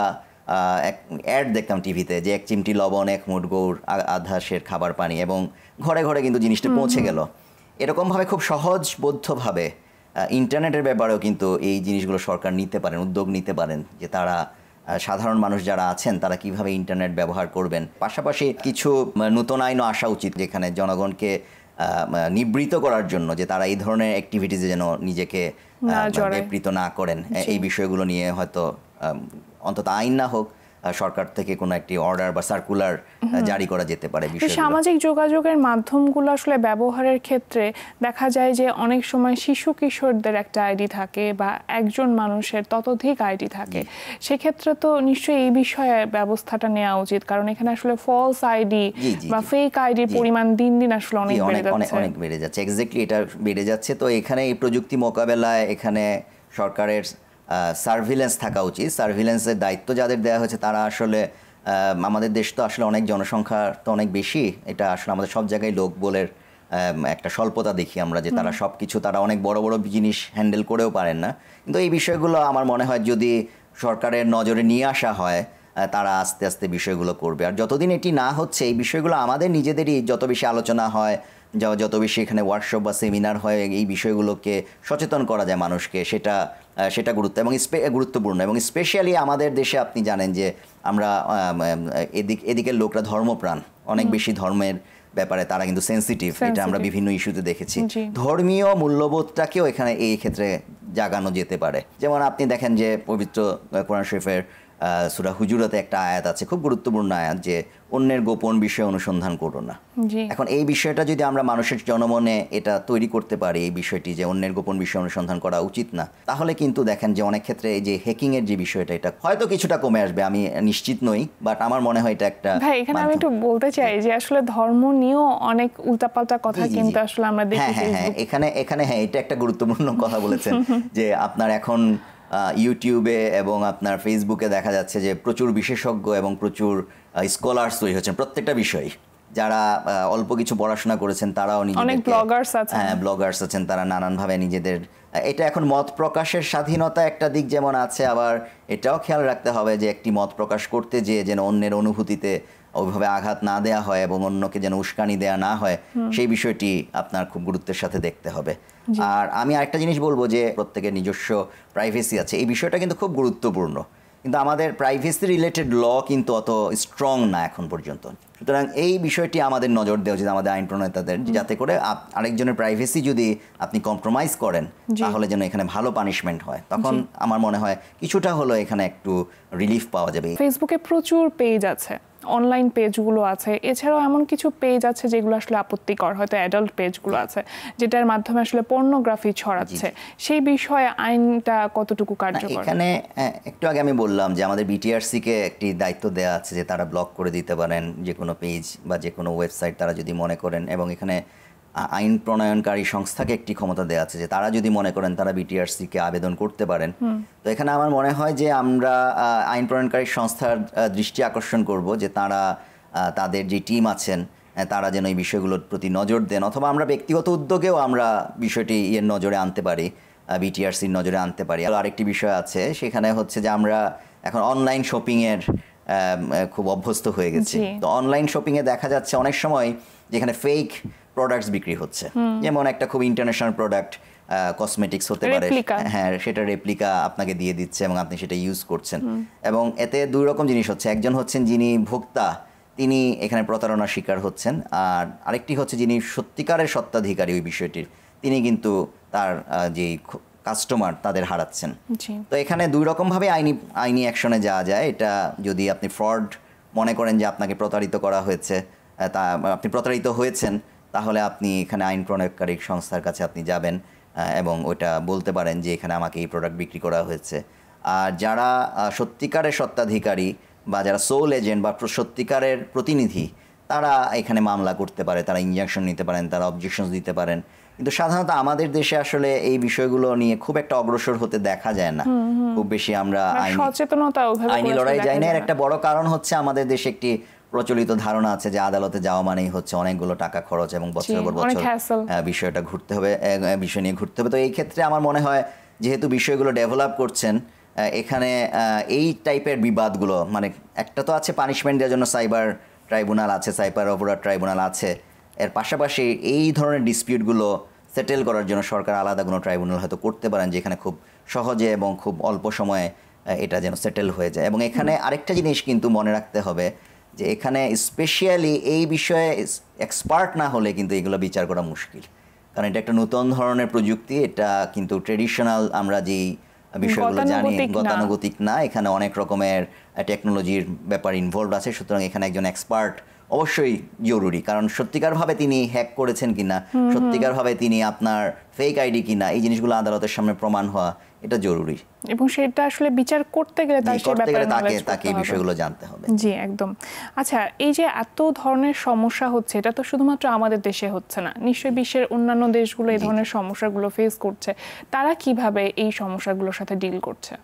এক অ্যাড দেখতাম টিভিতে যে এক চিমটি লবণ এক মুঠ গৌড় আধা সের খাবার পানি এবং ঘরে ঘরে কিন্তু জিনিসটা পৌঁছে গেল এরকমভাবে খুব সহজবদ্ধভাবে ইন্টারনেটের ব্যাপারেও কিন্তু এই জিনিসগুলো সরকার নিতে পারেন উদ্যোগ নিতে পারেন যে তারা সাধারণ মানুষ যারা আছেন তারা কিভাবে ইন্টারনেট ব্যবহার করবেন পাশাপাশি কিছু নূতন আইনও আসা উচিত যেখানে জনগণকে মানে নিবৃত করার জন্য যে তারা এই ধরনের অ্যাক্টিভিটিসে যেন নিজেকে নিবৃত মানে না করেন এই বিষয়গুলো নিয়ে হয়তো অন্তত আইন না হোক সরকার থেকে কোনো একটি অর্ডার বা সার্কুলার জারি করা যেতে পারে সামাজিক যোগাযোগের মাধ্যমগুলো আসলে ব্যবহারের ক্ষেত্রে দেখা যায় যে অনেক সময় শিশু কিশোরদের একটা আইডি থাকে বা একজন মানুষের ততোধিক আইডি থাকে সেক্ষেত্রে তো নিশ্চয়ই এই বিষয়ে ব্যবস্থাটা নেওয়া উচিত কারণ এখানে আসলে ফলস আইডি বা ফেক আইডির পরিমাণ দিন দিন আসলে অনেক বেড়ে যাচ্ছে অনেক বেড়ে যাচ্ছে এক্স্যাক্টলি এটা বেড়ে যাচ্ছে তো এখানে এই প্রযুক্তি মোকাবেলায় এখানে সরকারের সার্ভিলেন্স থাকা উচিত সার্ভিলেন্সের দায়িত্ব যাদের দেওয়া হয়েছে তারা আসলে আমাদের দেশ তো আসলে অনেক জনসংখ্যা তো অনেক বেশি এটা আসলে আমাদের সব জায়গায় লোক বলের একটা স্বল্পতা দেখি আমরা যে তারা সব কিছু তারা অনেক বড় বড় জিনিস হ্যান্ডেল করেও পারেন না কিন্তু এই বিষয়গুলো আমার মনে হয় যদি সরকারের নজরে নিয়ে আসা হয় তারা আস্তে আস্তে বিষয়গুলো করবে আর যতদিন এটি না হচ্ছে এই বিষয়গুলো আমাদের নিজেদেরই যত বেশি আলোচনা হয় যা যত বেশি এখানে ওয়ার্কশপ বা সেমিনার হয় এই বিষয়গুলোকে সচেতন করা যায় মানুষকে সেটা সেটা গুরুত্ব এবং গুরুত্বপূর্ণ এবং স্পেশালি আমাদের দেশে আপনি জানেন যে আমরা এদিক এদিকের লোকরা ধর্মপ্রাণ অনেক বেশি ধর্মের ব্যাপারে তারা কিন্তু সেন্সিটিভ এটা আমরা বিভিন্ন ইস্যুতে দেখেছি ধর্মীয় মূল্যবোধটাকেও এখানে এই ক্ষেত্রে জাগানো যেতে পারে যেমন আপনি দেখেন যে পবিত্র কোরআন শরীফের সুরা হুজুরাতে একটা আয়াত আছে খুব গুরুত্বপূর্ণ আয়াত যে অন্যের গোপন বিষয়ে অনুসন্ধান করো না এখন এই বিষয়টা যদি আমরা মানুষের জনমনে এটা তৈরি করতে পারি এই বিষয়টি যে অন্যের গোপন বিষয়ে অনুসন্ধান করা উচিত না তাহলে কিন্তু দেখেন যে অনেক ক্ষেত্রে এই যে এর যে বিষয়টা এটা হয়তো কিছুটা কমে আসবে আমি নিশ্চিত নই বাট আমার মনে হয় এটা একটা ভাই এখানে আমি একটু বলতে চাই যে আসলে ধর্ম নিয়েও অনেক উল্টাপাল্টা কথা কিন্তু আসলে আমরা দেখি হ্যাঁ হ্যাঁ, হ্যাঁ এখানে এখানে হ্যাঁ এটা একটা গুরুত্বপূর্ণ কথা বলেছেন যে আপনার এখন ইউটিউবে এবং আপনার ফেসবুকে দেখা যাচ্ছে যে প্রচুর বিশেষজ্ঞ এবং প্রচুর স্কলার্স তৈরি হচ্ছেন প্রত্যেকটা বিষয় যারা অল্প কিছু পড়াশোনা করেছেন তারাও হ্যাঁ ব্লগার্স আছেন তারা নানানভাবে নিজেদের এটা এখন মত প্রকাশের স্বাধীনতা একটা দিক যেমন আছে আবার এটাও খেয়াল রাখতে হবে যে একটি মত প্রকাশ করতে যেয়ে যেন অন্যের অনুভূতিতে ওইভাবে আঘাত না দেয়া হয় এবং অন্যকে যেন উস্কানি দেয়া না হয় সেই বিষয়টি আপনার খুব গুরুত্বের সাথে দেখতে হবে আর আমি আরেকটা জিনিস বলবো যে প্রত্যেকের নিজস্ব প্রাইভেসি আছে এই বিষয়টা কিন্তু খুব গুরুত্বপূর্ণ কিন্তু আমাদের প্রাইভেসি রিলেটেড ল কিন্তু অত স্ট্রং না এখন পর্যন্ত সুতরাং এই বিষয়টি আমাদের নজর দেওয়া উচিত আমাদের আইন প্রণেতাদের যাতে করে আরেকজনের প্রাইভেসি যদি আপনি কম্প্রোমাইজ করেন তাহলে যেন এখানে ভালো পানিশমেন্ট হয় তখন আমার মনে হয় কিছুটা হলো এখানে একটু রিলিফ পাওয়া যাবে ফেসবুকে প্রচুর পেজ আছে অনলাইন পেজগুলো আছে এছাড়াও এমন কিছু পেজ আছে যেগুলো আসলে আপত্তিকর হয়তো অ্যাডাল্ট পেজগুলো আছে যেটার মাধ্যমে আসলে পর্নোগ্রাফি ছড়াচ্ছে সেই বিষয়ে আইনটা কতটুকু কার্যকর এখানে একটু আগে আমি বললাম যে আমাদের বিটিআরসি কে একটি দায়িত্ব দেওয়া আছে যে তারা ব্লক করে দিতে পারেন যে কোনো পেজ বা যে কোনো ওয়েবসাইট তারা যদি মনে করেন এবং এখানে আইন প্রণয়নকারী সংস্থাকে একটি ক্ষমতা দেওয়া আছে যে তারা যদি মনে করেন তারা বিটিআরসিকে আবেদন করতে পারেন তো এখানে আমার মনে হয় যে আমরা আইন প্রণয়নকারী সংস্থার দৃষ্টি আকর্ষণ করব যে তারা তাদের যে টিম আছেন তারা যেন এই বিষয়গুলোর প্রতি নজর দেন অথবা আমরা ব্যক্তিগত উদ্যোগেও আমরা বিষয়টি ইয়ের নজরে আনতে পারি বিটিআরসির নজরে আনতে পারি আর আরেকটি বিষয় আছে সেখানে হচ্ছে যে আমরা এখন অনলাইন শপিংয়ের খুব অভ্যস্ত হয়ে গেছি তো অনলাইন শপিংয়ে দেখা যাচ্ছে অনেক সময় যেখানে ফেক প্রোডাক্টস বিক্রি হচ্ছে যেমন একটা খুব ইন্টারন্যাশনাল প্রোডাক্ট কসমেটিক্স হতে পারে হ্যাঁ সেটা রেপ্লিকা আপনাকে দিয়ে দিচ্ছে এবং আপনি সেটা ইউজ করছেন এবং এতে দুই রকম জিনিস হচ্ছে একজন হচ্ছেন যিনি ভোক্তা তিনি এখানে প্রতারণার শিকার হচ্ছেন আর আরেকটি হচ্ছে যিনি সত্যিকারের সত্ত্বাধিকারী ওই বিষয়টির তিনি কিন্তু তার যে কাস্টমার তাদের হারাচ্ছেন তো এখানে দুই রকমভাবে আইনি আইনি অ্যাকশনে যাওয়া যায় এটা যদি আপনি ফ্রড মনে করেন যে আপনাকে প্রতারিত করা হয়েছে তা আপনি প্রতারিত হয়েছেন তাহলে আপনি এখানে আইন প্রণয়কারী সংস্থার কাছে আপনি যাবেন এবং ওইটা বলতে পারেন যে এখানে আমাকে এই প্রোডাক্ট বিক্রি করা হয়েছে আর যারা সত্যিকারের সত্ত্বাধিকারী বা যারা সোল এজেন্ট বা সত্যিকারের প্রতিনিধি তারা এখানে মামলা করতে পারে তারা ইঞ্জেকশন নিতে পারেন তারা অবজেকশন দিতে পারেন কিন্তু সাধারণত আমাদের দেশে আসলে এই বিষয়গুলো নিয়ে খুব একটা অগ্রসর হতে দেখা যায় না খুব বেশি আমরা মানে আইনি লড়াই যাই না এর একটা বড় কারণ হচ্ছে আমাদের দেশে একটি প্রচলিত ধারণা আছে যে আদালতে যাওয়া মানেই হচ্ছে অনেকগুলো টাকা খরচ এবং বছরের পর বছর বিষয়টা ঘুরতে হবে বিষয় নিয়ে ঘুরতে হবে তো এই ক্ষেত্রে আমার মনে হয় যেহেতু বিষয়গুলো ডেভেলপ করছেন এখানে এই টাইপের বিবাদগুলো মানে একটা তো আছে পানিশমেন্ট দেওয়ার জন্য সাইবার ট্রাইব্যুনাল আছে সাইবার অপরাধ ট্রাইব্যুনাল আছে এর পাশাপাশি এই ধরনের ডিসপিউটগুলো সেটেল করার জন্য সরকার আলাদা কোনো ট্রাইব্যুনাল হয়তো করতে পারেন যেখানে খুব সহজে এবং খুব অল্প সময়ে এটা যেন সেটেল হয়ে যায় এবং এখানে আরেকটা জিনিস কিন্তু মনে রাখতে হবে যে এখানে স্পেশালি এই বিষয়ে এক্সপার্ট না হলে কিন্তু এগুলো বিচার করা মুশকিল কারণ এটা একটা নতুন ধরনের প্রযুক্তি এটা কিন্তু ট্রেডিশনাল আমরা যে বিষয়গুলো জানি গতানুগতিক না এখানে অনেক রকমের টেকনোলজির ব্যাপার ইনভলভ আছে সুতরাং এখানে একজন এক্সপার্ট অবশ্যই জরুরি কারণ সত্যিকারভাবে তিনি হ্যাক করেছেন কিনা সত্যিকারভাবে তিনি আপনার ফেক আইডি কিনা এই জিনিসগুলো আদালতের সামনে প্রমাণ হওয়া এটা জরুরি এবং সেটা আসলে বিচার করতে গেলে তার সেই ব্যাপারে তাকে তাকে এই বিষয়গুলো জানতে হবে জি একদম আচ্ছা এই যে এত ধরনের সমস্যা হচ্ছে এটা তো শুধুমাত্র আমাদের দেশে হচ্ছে না নিশ্চয়ই বিশ্বের অন্যান্য দেশগুলো এই ধরনের সমস্যাগুলো ফেস করছে তারা কিভাবে এই সমস্যাগুলোর সাথে ডিল করছে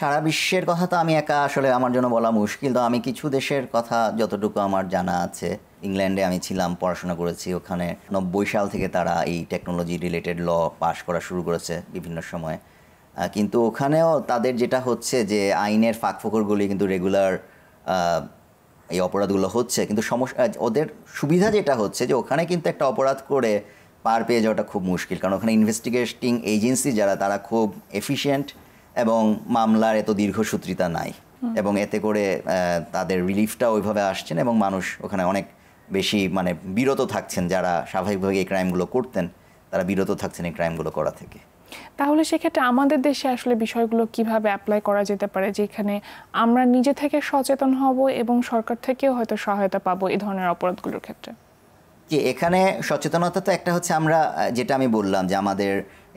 সারা বিশ্বের কথা তো আমি একা আসলে আমার জন্য বলা মুশকিল তো আমি কিছু দেশের কথা যতটুকু আমার জানা আছে ইংল্যান্ডে আমি ছিলাম পড়াশোনা করেছি ওখানে নব্বই সাল থেকে তারা এই টেকনোলজি রিলেটেড ল পাশ করা শুরু করেছে বিভিন্ন সময় কিন্তু ওখানেও তাদের যেটা হচ্ছে যে আইনের ফাঁকফোকরগুলি কিন্তু রেগুলার এই অপরাধগুলো হচ্ছে কিন্তু সমস্যা ওদের সুবিধা যেটা হচ্ছে যে ওখানে কিন্তু একটা অপরাধ করে পার পেয়ে যাওয়াটা খুব মুশকিল কারণ ওখানে ইনভেস্টিগেটিং এজেন্সি যারা তারা খুব এফিসিয়েন্ট এবং মামলার এত দীর্ঘসূত্রিতা নাই এবং এতে করে তাদের রিলিফটা ওইভাবে আসছেন এবং মানুষ ওখানে অনেক বেশি মানে বিরত থাকছেন যারা স্বাভাবিকভাবে এই ক্রাইমগুলো করতেন তারা বিরত থাকছেন এই ক্রাইমগুলো করা থেকে তাহলে সেক্ষেত্রে আমাদের দেশে আসলে বিষয়গুলো কিভাবে অ্যাপ্লাই করা যেতে পারে যেখানে আমরা নিজে থেকে সচেতন হব এবং সরকার থেকেও হয়তো সহায়তা পাবো এই ধরনের অপরাধগুলোর ক্ষেত্রে যে এখানে সচেতনতা তো একটা হচ্ছে আমরা যেটা আমি বললাম যে আমাদের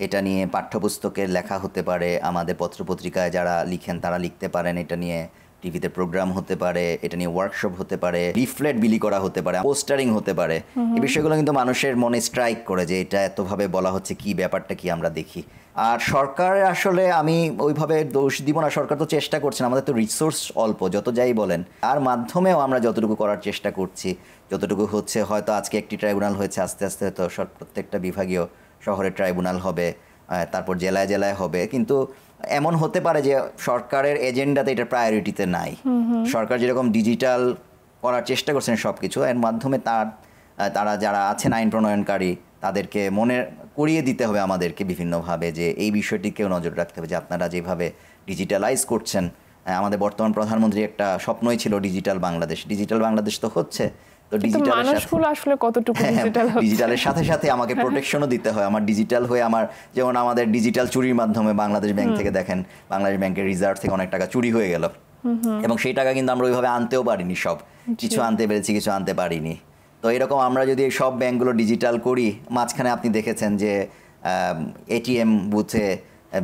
এটা নিয়ে পাঠ্যপুস্তকের লেখা হতে পারে আমাদের পত্রপত্রিকায় যারা লিখেন তারা লিখতে পারেন এটা নিয়ে টিভিতে প্রোগ্রাম হতে পারে এটা নিয়ে ওয়ার্কশপ হতে পারে লিফলেট বিলি করা হতে পারে পোস্টারিং হতে পারে এই বিষয়গুলো কিন্তু মানুষের মনে স্ট্রাইক করে যে এটা এতভাবে বলা হচ্ছে কি ব্যাপারটা কি আমরা দেখি আর সরকার আসলে আমি ওইভাবে দোষ দিব না সরকার তো চেষ্টা করছে আমাদের তো রিসোর্স অল্প যত যাই বলেন আর মাধ্যমেও আমরা যতটুকু করার চেষ্টা করছি যতটুকু হচ্ছে হয়তো আজকে একটি ট্রাইব্যুনাল হয়েছে আস্তে আস্তে হয়তো প্রত্যেকটা বিভাগীয় শহরে ট্রাইব্যুনাল হবে তারপর জেলায় জেলায় হবে কিন্তু এমন হতে পারে যে সরকারের এজেন্ডাতে এটা প্রায়োরিটিতে নাই সরকার যেরকম ডিজিটাল করার চেষ্টা করছেন সব কিছু এর মাধ্যমে তার তারা যারা আছেন আইন প্রণয়নকারী তাদেরকে মনে করিয়ে দিতে হবে আমাদেরকে বিভিন্নভাবে যে এই বিষয়টিকেও নজর রাখতে হবে যে আপনারা যেভাবে ডিজিটালাইজ করছেন আমাদের বর্তমান প্রধানমন্ত্রী একটা স্বপ্নই ছিল ডিজিটাল বাংলাদেশ ডিজিটাল বাংলাদেশ তো হচ্ছে ডিজিটালের হ্যাঁ, হ্যাঁ, সাথে সাথে আমাকে প্রোটেকশনও হ্যাঁ, দিতে হয় আমার ডিজিটাল হয়ে আমার যেমন আমাদের ডিজিটাল চুরির মাধ্যমে বাংলাদেশ ব্যাংক থেকে দেখেন বাংলাদেশ ব্যাংকের রিজার্ভ থেকে অনেক টাকা চুরি হয়ে গেল এবং সেই টাকা কিন্তু আমরা ওইভাবে আনতেও পারিনি সব কিছু আনতে পেরেছি কিছু আনতে পারিনি তো এরকম আমরা যদি সব ব্যাংকগুলো ডিজিটাল করি মাঝখানে আপনি দেখেছেন যে এটিএম বুথে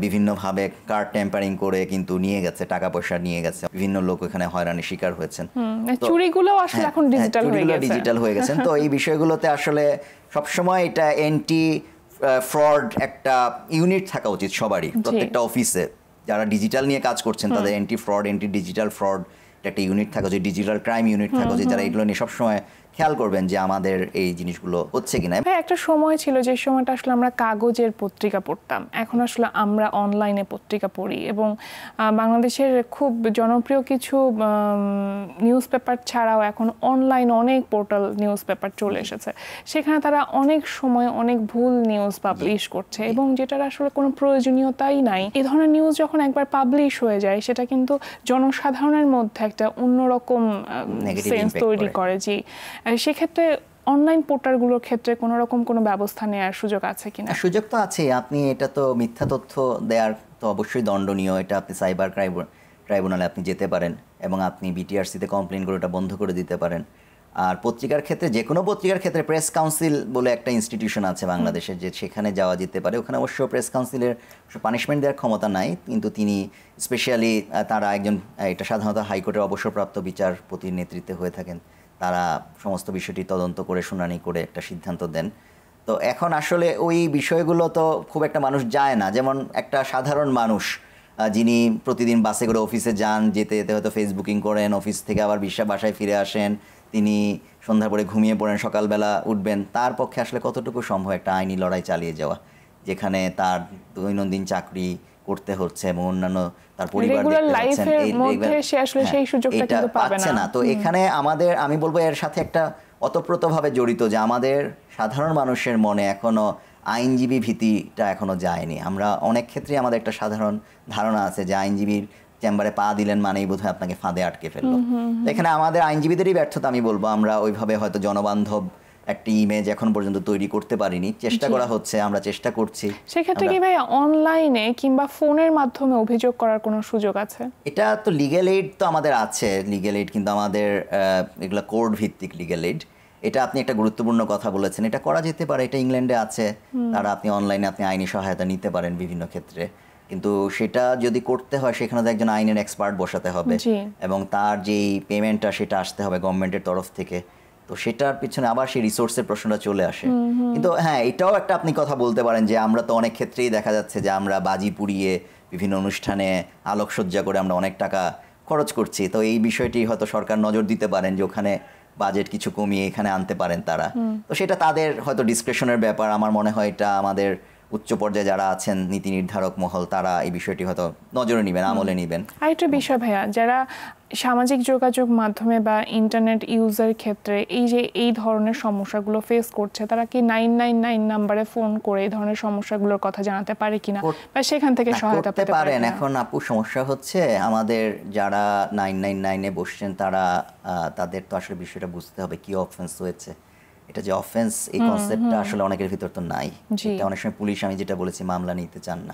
বিভিন্নভাবে কার টেম্পারিং করে কিন্তু নিয়ে গেছে টাকা পয়সা নিয়ে গেছে বিভিন্ন লোক এখানে হয়রানির শিকার হয়েছেন মানে হ্যাঁ, হ্যাঁ, চুরিগুলো আসলে এখন ডিজিটাল হয়ে গেছে ডিজিটাল হয়ে গেছেন তো এই বিষয়গুলোতে আসলে সব সময় এটা এন্টি ফ্রড একটা ইউনিট থাকা উচিত সবারই প্রত্যেকটা অফিসে যারা ডিজিটাল নিয়ে কাজ করছেন তাদের anti fraud anti digital fraud একটা ইউনিট থাকা উচিত ডিজিটাল ক্রাইম ইউনিট থাকা উচিত যারা এগুলো নিয়ে সবসময় খেয়াল করবেন যে আমাদের এই জিনিসগুলো হচ্ছে কিনা হ্যাঁ একটা সময় ছিল যে সময়টা আসলে আমরা কাগজের পত্রিকা পড়তাম এখন আসলে আমরা অনলাইনে পত্রিকা পড়ি এবং বাংলাদেশের খুব জনপ্রিয় কিছু নিউজ পেপার ছাড়াও এখন অনলাইন অনেক পোর্টাল নিউজ পেপার চলে এসেছে সেখানে তারা অনেক সময় অনেক ভুল নিউজ পাবলিশ করছে এবং যেটার আসলে কোনো প্রয়োজনীয়তাই নাই এ ধরনের নিউজ যখন একবার পাবলিশ হয়ে যায় সেটা কিন্তু জনসাধারণের মধ্যে একটা অন্যরকম সেন্স তৈরি করে যে সেক্ষেত্রে অনলাইন পোর্টালগুলোর ক্ষেত্রে কোনো রকম কোনো ব্যবস্থা নেওয়ার সুযোগ আছে কিনা সুযোগ তো আছে আপনি এটা তো মিথ্যা তথ্য দেওয়ার তো অবশ্যই দণ্ডনীয় এটা আপনি সাইবার ক্রাইম ট্রাইব্যুনালে আপনি যেতে পারেন এবং আপনি বিটিআরসিতে কমপ্লেনগুলোটা বন্ধ করে দিতে পারেন আর পত্রিকার ক্ষেত্রে যে কোনো পত্রিকার ক্ষেত্রে প্রেস কাউন্সিল বলে একটা ইনস্টিটিউশন আছে বাংলাদেশে যে সেখানে যাওয়া যেতে পারে ওখানে অবশ্য প্রেস কাউন্সিলের পানিশমেন্ট দেওয়ার ক্ষমতা নাই কিন্তু তিনি স্পেশালি তারা একজন এটা সাধারণত হাইকোর্টের অবসরপ্রাপ্ত বিচারপতির নেতৃত্বে হয়ে থাকেন তারা সমস্ত বিষয়টি তদন্ত করে শুনানি করে একটা সিদ্ধান্ত দেন তো এখন আসলে ওই বিষয়গুলো তো খুব একটা মানুষ যায় না যেমন একটা সাধারণ মানুষ যিনি প্রতিদিন বাসে করে অফিসে যান যেতে যেতে হয়তো ফেসবুকিং করেন অফিস থেকে আবার বিশ্বা বাসায় ফিরে আসেন তিনি সন্ধ্যার পরে ঘুমিয়ে পড়েন সকালবেলা উঠবেন তার পক্ষে আসলে কতটুকু সম্ভব একটা আইনি লড়াই চালিয়ে যাওয়া যেখানে তার দৈনন্দিন চাকরি করতে হচ্ছে এবং অন্যান্য তার পরিবার হ্যাঁ, পাচ্ছে না তো এখানে আমাদের আমি বলবো এর সাথে একটা অতপ্রতভাবে জড়িত যে আমাদের সাধারণ মানুষের মনে এখনো আইনজীবী ভীতিটা এখনো যায়নি আমরা অনেক ক্ষেত্রে আমাদের একটা সাধারণ ধারণা আছে যে আইনজীবীর চেম্বারে পা দিলেন মানেই বোধহয় আপনাকে ফাঁদে আটকে ফেললো এখানে আমাদের আইনজীবীদেরই ব্যর্থতা আমি বলবো আমরা ওইভাবে হয়তো জনবান্ধব একটি ইমেজ এখন পর্যন্ত তৈরি করতে পারিনি চেষ্টা করা হচ্ছে আমরা চেষ্টা করছি সেক্ষেত্রে কি ভাই অনলাইনে কিংবা ফোনের মাধ্যমে অভিযোগ করার কোনো সুযোগ আছে এটা তো লিগ্যাল এইড তো আমাদের আছে লিগ্যাল এইড কিন্তু আমাদের এগুলো কোর্ট ভিত্তিক লিগ্যাল এইড এটা আপনি একটা গুরুত্বপূর্ণ কথা বলেছেন এটা করা যেতে পারে এটা ইংল্যান্ডে আছে তারা আপনি অনলাইনে আপনি আইনি সহায়তা নিতে পারেন বিভিন্ন ক্ষেত্রে কিন্তু সেটা যদি করতে হয় সেখানে তো একজন আইনের এক্সপার্ট বসাতে হবে এবং তার যেই পেমেন্টটা সেটা আসতে হবে গভর্নমেন্টের তরফ থেকে তো সেটার পিছনে আবার সেই রিসোর্সের প্রশ্নটা চলে আসে কিন্তু হ্যাঁ এটাও একটা আপনি কথা বলতে পারেন যে আমরা তো অনেক ক্ষেত্রেই দেখা যাচ্ছে যে আমরা বাজি পুড়িয়ে বিভিন্ন অনুষ্ঠানে আলোকসজ্জা করে আমরা অনেক টাকা খরচ করছি তো এই বিষয়টি হয়তো সরকার নজর দিতে পারেন যে ওখানে বাজেট কিছু কমিয়ে এখানে আনতে পারেন তারা তো সেটা তাদের হয়তো ডিসক্রেশনের ব্যাপার আমার মনে হয় এটা আমাদের উচ্চ পর্যায়ে যারা আছেন নীতি নির্ধারক মহল তারা এই বিষয়টি হয়তো নজরে নেবেন আমলে নেবেন আরেকটা বিষয় ভাইয়া যারা সামাজিক যোগাযোগ মাধ্যমে বা ইন্টারনেট ইউজের ক্ষেত্রে এই যে এই ধরনের সমস্যাগুলো ফেস করছে তারা কি নাইন নাইন নাইন নাম্বারে ফোন করে এই ধরনের সমস্যাগুলোর কথা জানাতে পারে কিনা বা সেখান থেকে সহায়তা পেতে পারেন এখন আপু সমস্যা হচ্ছে আমাদের যারা নাইন নাইন নাইনে বসছেন তারা তাদের তো আসলে বিষয়টা বুঝতে হবে কি অফেন্স হয়েছে এটা যে অফেন্স এই কনসেপ্টটা আসলে অনেকের ভিতর তো নাই এটা অনেক সময় পুলিশ আমি যেটা বলেছি মামলা নিতে চান না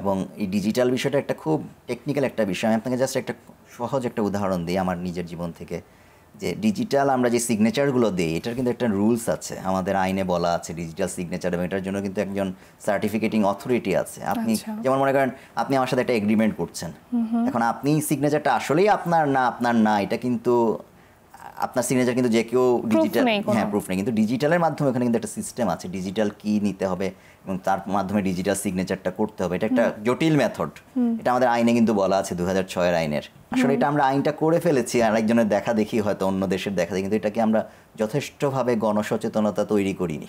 এবং এই ডিজিটাল বিষয়টা একটা খুব টেকনিক্যাল একটা বিষয় আমি আপনাকে জাস্ট একটা সহজ একটা উদাহরণ দিই আমার নিজের জীবন থেকে যে ডিজিটাল আমরা যে সিগনেচারগুলো দিই এটার কিন্তু একটা রুলস আছে আমাদের আইনে বলা আছে ডিজিটাল সিগনেচার এবং এটার জন্য কিন্তু একজন সার্টিফিকেটিং অথরিটি আছে আপনি আচ্ছা। যেমন মনে করেন আপনি আমার সাথে একটা এগ্রিমেন্ট করছেন এখন আপনি সিগনেচারটা আসলেই আপনার না আপনার না এটা কিন্তু আপনার সিগনেচার কিন্তু যে কেউ ডিজিটাল হ্যাঁ প্রুফ নেই কিন্তু ডিজিটালের মাধ্যমে ওখানে কিন্তু একটা সিস্টেম আছে ডিজিটাল কি নিতে হবে এবং তার মাধ্যমে ডিজিটাল সিগনেচারটা করতে হবে এটা একটা জটিল মেথড এটা আমাদের আইনে কিন্তু বলা আছে দু হাজার ছয়ের আইনের আসলে এটা আমরা আইনটা করে ফেলেছি আর একজনের দেখা দেখি হয়তো অন্য দেশের দেখা দেখি কিন্তু এটাকে আমরা যথেষ্টভাবে গণসচেতনতা তৈরি করিনি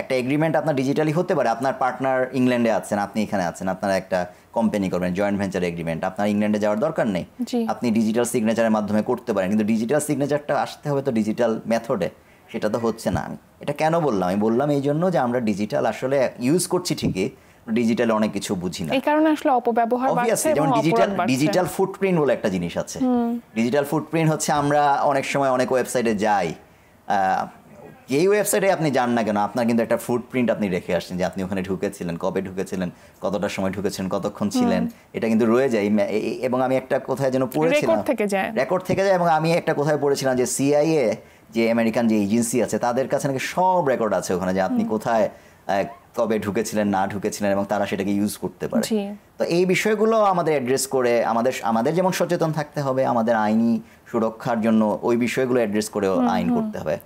একটা এগ্রিমেন্ট আপনার ডিজিটালি হতে পারে আপনার পার্টনার ইংল্যান্ডে আছেন আপনি এখানে আছেন আপনার একটা কোম্পানি করবেন জয়েন্ট ভেঞ্চার এগ্রিমেন্ট আপনার ইংল্যান্ডে যাওয়ার দরকার নেই আপনি ডিজিটাল সিগনেচারের মাধ্যমে করতে পারেন কিন্তু ডিজিটাল সিগনেচারটা আসতে হবে তো ডিজিটাল মেথডে সেটা তো হচ্ছে না আমি এটা কেন বললাম আমি বললাম এই জন্য যে আমরা ডিজিটাল আসলে ইউজ করছি ঠিকই ডিজিটাল অনেক কিছু বুঝি না এই কারণে আসলে অপব্যবহার বাড়ছে যেমন ডিজিটাল ডিজিটাল ফুটপ্রিন্ট বলে একটা জিনিস আছে ডিজিটাল ফুটপ্রিন্ট হচ্ছে আমরা অনেক সময় অনেক ওয়েবসাইটে যাই এই ওয়েবসাইটে আপনি যান না কেন আপনার কিন্তু একটা ফুটপ্রিন্ট আপনি রেখে আসছেন যে আপনি ওখানে ঢুকেছিলেন কবে ঢুকেছিলেন কতটা সময় ঢুকেছেন কতক্ষণ ছিলেন এটা কিন্তু রয়ে যায় এবং আমি একটা কোথায় যেন পড়েছিলাম রেকর্ড থেকে যায় এবং আমি একটা কোথায় পড়েছিলাম যে সিআইএ যে আমেরিকান যে এজেন্সি আছে তাদের কাছে নাকি সব রেকর্ড আছে ওখানে যে আপনি কোথায় কবে ঢুকেছিলেন না ঢুকেছিলেন এবং তারা সেটাকে ইউজ করতে পারে তো এই বিষয়গুলো আমাদের অ্যাড্রেস করে আমাদের আমাদের যেমন সচেতন থাকতে হবে আমাদের আইনি সুরক্ষার জন্য ওই বিষয়গুলো অ্যাড্রেস করে আইন করতে হবে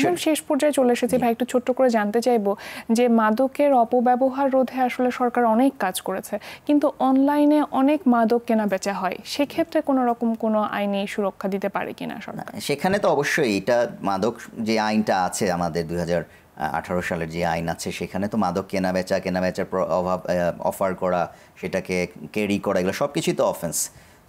একদম শেষ পর্যায়ে চলে এসেছি ভাই একটু ছোট্ট করে জানতে চাইব যে মাদকের অপব্যবহার রোধে আসলে সরকার অনেক কাজ করেছে কিন্তু অনলাইনে অনেক মাদক কেনা বেচা হয় সেক্ষেত্রে কোনো রকম কোনো আইনি সুরক্ষা দিতে পারে কিনা সরকার সেখানে তো অবশ্যই এটা মাদক যে আইনটা আছে আমাদের দুই আঠারো সালের যে আইন আছে সেখানে তো মাদক কেনা বেচা কেনা বেচার অভাব অফার করা সেটাকে কেরি করা এগুলো সব কিছুই তো অফেন্স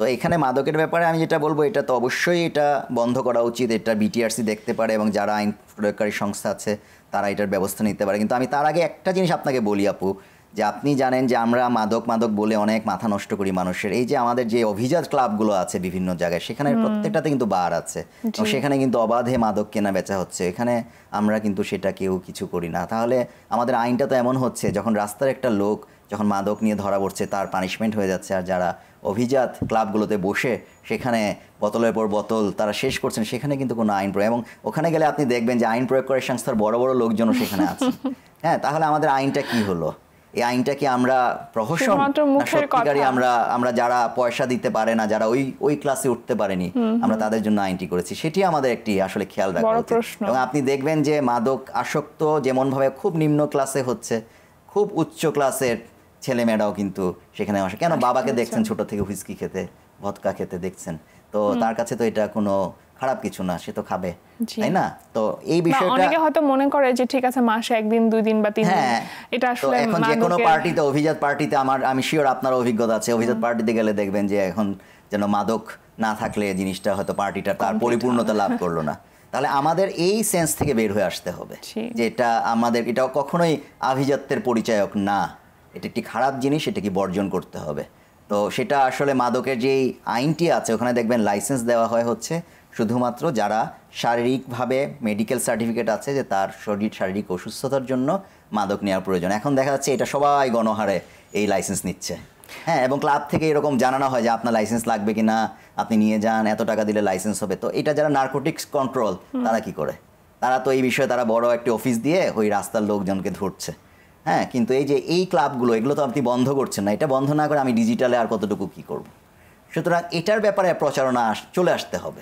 তো এখানে মাদকের ব্যাপারে আমি যেটা বলবো এটা তো অবশ্যই এটা বন্ধ করা উচিত এটা বিটিআরসি দেখতে পারে এবং যারা আইন প্রয়োগকারী সংস্থা আছে তারা এটার ব্যবস্থা নিতে পারে কিন্তু আমি তার আগে একটা জিনিস আপনাকে বলি আপু যে আপনি জানেন যে আমরা মাদক মাদক বলে অনেক মাথা নষ্ট করি মানুষের এই যে আমাদের যে অভিজাত ক্লাবগুলো আছে বিভিন্ন জায়গায় সেখানে প্রত্যেকটাতে কিন্তু বার আছে এবং সেখানে কিন্তু অবাধে মাদক কেনা বেচা হচ্ছে এখানে আমরা কিন্তু সেটা কেউ কিছু করি না তাহলে আমাদের আইনটা তো এমন হচ্ছে যখন রাস্তার একটা লোক যখন মাদক নিয়ে ধরা পড়ছে তার পানিশমেন্ট হয়ে যাচ্ছে আর যারা অভিজাত ক্লাবগুলোতে বসে সেখানে বোতলের পর বোতল তারা শেষ করছেন সেখানে কিন্তু কোনো আইন প্রয়োগ এবং ওখানে গেলে আপনি দেখবেন যে আইন প্রয়োগ করার সংস্থার বড় বড় লোকজনও সেখানে আছে হ্যাঁ তাহলে আমাদের আইনটা কি হলো এই আইনটা কি আমরা প্রহসন সত্যিকারই আমরা আমরা যারা পয়সা দিতে পারে না যারা ওই ওই ক্লাসে উঠতে পারেনি আমরা তাদের জন্য আইনটি করেছি সেটি আমাদের একটি আসলে খেয়াল রাখা উচিত এবং আপনি দেখবেন যে মাদক আসক্ত যেমনভাবে খুব নিম্ন ক্লাসে হচ্ছে খুব উচ্চ ক্লাসের ছেলে মেয়েরাও কিন্তু সেখানে আসে কেন আচ্ছা, বাবাকে আচ্ছা। দেখছেন ছোট থেকে হুইস্কি খেতে ভদকা খেতে দেখছেন তো তার কাছে তো এটা কোনো খারাপ কিছু না সে তো খাবে তাই না তো এই বিষয়টা অনেকে হয়তো মনে করে যে ঠিক আছে মাসে একদিন দুই দিন বা তিন দিন হ্যাঁ, এটা আসলে এখন যে কোনো পার্টিতে অভিজাত পার্টিতে আমার আমি শিওর আপনার অভিজ্ঞতা আছে অভিজাত পার্টিতে গেলে দেখবেন যে এখন যেন মাদক না থাকলে জিনিসটা হয়তো পার্টিটা তার পরিপূর্ণতা লাভ করলো না তাহলে আমাদের এই সেন্স থেকে বের হয়ে আসতে হবে যে এটা আমাদের এটা কখনোই আভিজাত্যের পরিচায়ক না এটা একটি খারাপ জিনিস এটাকে বর্জন করতে হবে তো সেটা আসলে মাদকের যেই আইনটি আছে ওখানে দেখবেন লাইসেন্স দেওয়া হয় হচ্ছে শুধুমাত্র যারা শারীরিকভাবে মেডিকেল সার্টিফিকেট আছে যে তার শরীর শারীরিক অসুস্থতার জন্য মাদক নেওয়ার প্রয়োজন এখন দেখা যাচ্ছে এটা সবাই গণহারে এই লাইসেন্স নিচ্ছে হ্যাঁ এবং ক্লাব থেকে এরকম জানানো হয় যে আপনার লাইসেন্স লাগবে কি না আপনি নিয়ে যান এত টাকা দিলে লাইসেন্স হবে তো এটা যারা নার্কোটিক্স কন্ট্রোল তারা কি করে তারা তো এই বিষয়ে তারা বড় একটি অফিস দিয়ে ওই রাস্তার লোকজনকে ধরছে হ্যাঁ কিন্তু এই যে এই ক্লাবগুলো এগুলো তো আপনি বন্ধ করছেন না এটা বন্ধ না করে আমি ডিজিটালে আর কতটুকু কী করব সুতরাং এটার ব্যাপারে প্রচারণা চলে আসতে হবে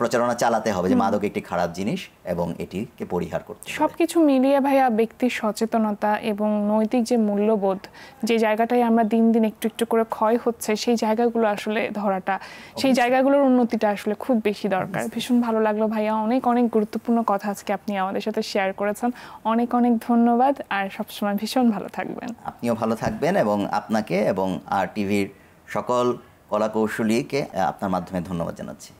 প্রচারণা চালাতে হবে যে মাদক একটি খারাপ জিনিস এবং এটিকে পরিহার করতে সবকিছু মিলিয়ে ভাইয়া ব্যক্তির সচেতনতা এবং নৈতিক যে মূল্যবোধ যে জায়গাটায় আমরা দিন দিন একটু একটু করে ক্ষয় হচ্ছে সেই জায়গাগুলো আসলে ধরাটা সেই জায়গাগুলোর উন্নতিটা আসলে খুব বেশি দরকার ভীষণ ভালো লাগলো ভাইয়া অনেক অনেক গুরুত্বপূর্ণ কথা আজকে আপনি আমাদের সাথে শেয়ার করেছেন অনেক অনেক ধন্যবাদ আর সবসময় ভীষণ ভালো থাকবেন আপনিও ভালো থাকবেন এবং আপনাকে এবং আর টিভির সকল কলা কৌশলীকে আপনার মাধ্যমে ধন্যবাদ জানাচ্ছি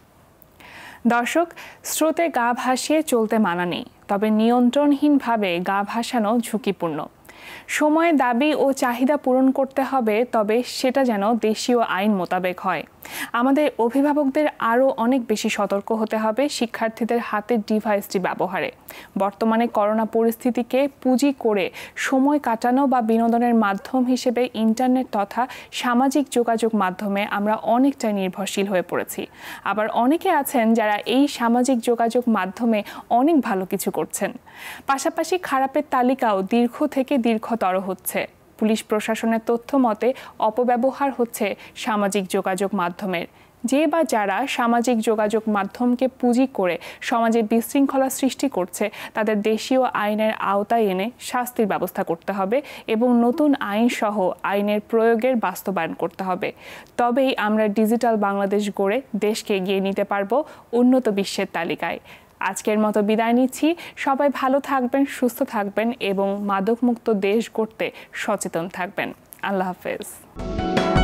দর্শক স্রোতে গা ভাসিয়ে চলতে মানা নেই তবে নিয়ন্ত্রণহীনভাবে গা ভাসানো ঝুঁকিপূর্ণ সময় দাবি ও চাহিদা পূরণ করতে হবে তবে সেটা যেন দেশীয় আইন মোতাবেক হয় আমাদের অভিভাবকদের আরও অনেক বেশি সতর্ক হতে হবে শিক্ষার্থীদের হাতের ডিভাইসটি ব্যবহারে বর্তমানে করোনা পরিস্থিতিকে পুঁজি করে সময় কাটানো বা বিনোদনের মাধ্যম হিসেবে ইন্টারনেট তথা সামাজিক যোগাযোগ মাধ্যমে আমরা অনেকটাই নির্ভরশীল হয়ে পড়েছি আবার অনেকে আছেন যারা এই সামাজিক যোগাযোগ মাধ্যমে অনেক ভালো কিছু করছেন পাশাপাশি খারাপের তালিকাও দীর্ঘ থেকে দীর্ঘতর হচ্ছে পুলিশ প্রশাসনের তথ্য মতে অপব্যবহার হচ্ছে সামাজিক যোগাযোগ মাধ্যমের যে বা যারা সামাজিক যোগাযোগ মাধ্যমকে পুঁজি করে সমাজে বিশৃঙ্খলা সৃষ্টি করছে তাদের দেশীয় আইনের আওতায় এনে শাস্তির ব্যবস্থা করতে হবে এবং নতুন আইনসহ আইনের প্রয়োগের বাস্তবায়ন করতে হবে তবেই আমরা ডিজিটাল বাংলাদেশ গড়ে দেশকে এগিয়ে নিতে পারব উন্নত বিশ্বের তালিকায় আজকের মতো বিদায় নিচ্ছি সবাই ভালো থাকবেন সুস্থ থাকবেন এবং মাদকমুক্ত দেশ গড়তে সচেতন থাকবেন আল্লাহ হাফেজ